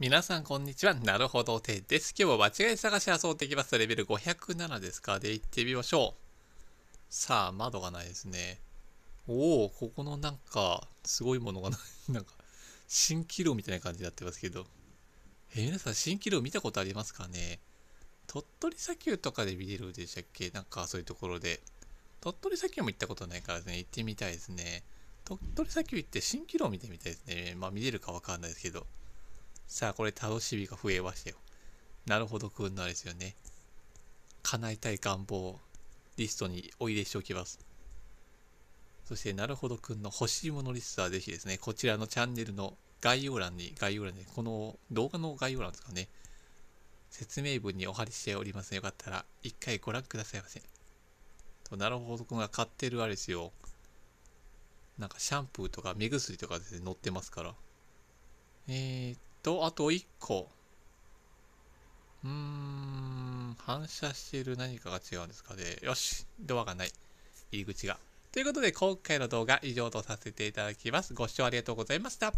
皆さんこんにちは。なるほどてです。今日は間違い探し遊んでいきます。レベル507ですか。で、行ってみましょう。さあ、窓がないですね。おお、ここのなんか、すごいものがない。なんか、蜃気楼みたいな感じになってますけど。え皆さん蜃気楼見たことありますかね鳥取砂丘とかで見れるでしたっけなんかそういうところで。鳥取砂丘も行ったことないからね、行ってみたいですね。鳥取砂丘行って蜃気楼見てみたいですね。まあ見れるかわかんないですけど。さあ、これ楽しみが増えましたよ。なるほどくんのですよね。叶えたい願望リストにお入れしておきます。そして、なるほどくんの欲しいものリストはぜひですね、こちらのチャンネルの概要欄に、概要欄に、この動画の概要欄ですかね、説明文にお貼りしておりますので、よかったら一回ご覧くださいませ。と、なるほどくんが買ってるあれですよ。なんかシャンプーとか目薬とかですね、載ってますから。えー、と、あと1個。うーん、反射している何かが違うんですかね。よし、ドアがない。入り口が。ということで、今回の動画以上とさせていただきます。ご視聴ありがとうございました。